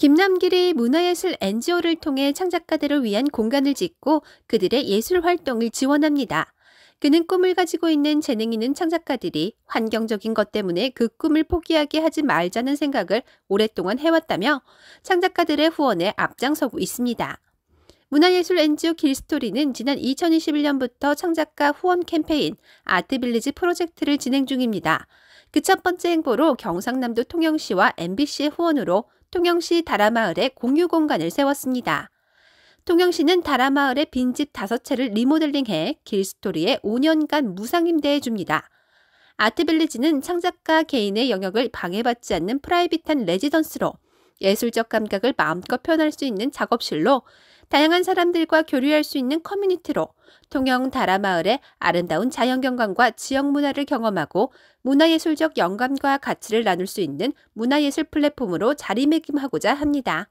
김남길이 문화예술 NGO를 통해 창작가들을 위한 공간을 짓고 그들의 예술 활동을 지원합니다. 그는 꿈을 가지고 있는 재능 있는 창작가들이 환경적인 것 때문에 그 꿈을 포기하게 하지 말자는 생각을 오랫동안 해왔다며 창작가들의 후원에 앞장서고 있습니다. 문화예술 NGO 길스토리는 지난 2021년부터 창작가 후원 캠페인 아트빌리지 프로젝트를 진행 중입니다. 그 첫 번째 행보로 경상남도 통영시와 MBC의 후원으로 통영시 다라마을에 공유 공간을 세웠습니다. 통영시는 다라마을의 빈집 5채를 리모델링해 길스토리에 5년간 무상 임대해 줍니다. 아트빌리지는 창작가 개인의 영역을 방해받지 않는 프라이빗한 레지던스로 예술적 감각을 마음껏 표현할 수 있는 작업실로 다양한 사람들과 교류할 수 있는 커뮤니티로 통영 다라마을의 아름다운 자연경관과 지역문화를 경험하고 문화예술적 영감과 가치를 나눌 수 있는 문화예술 플랫폼으로 자리매김하고자 합니다.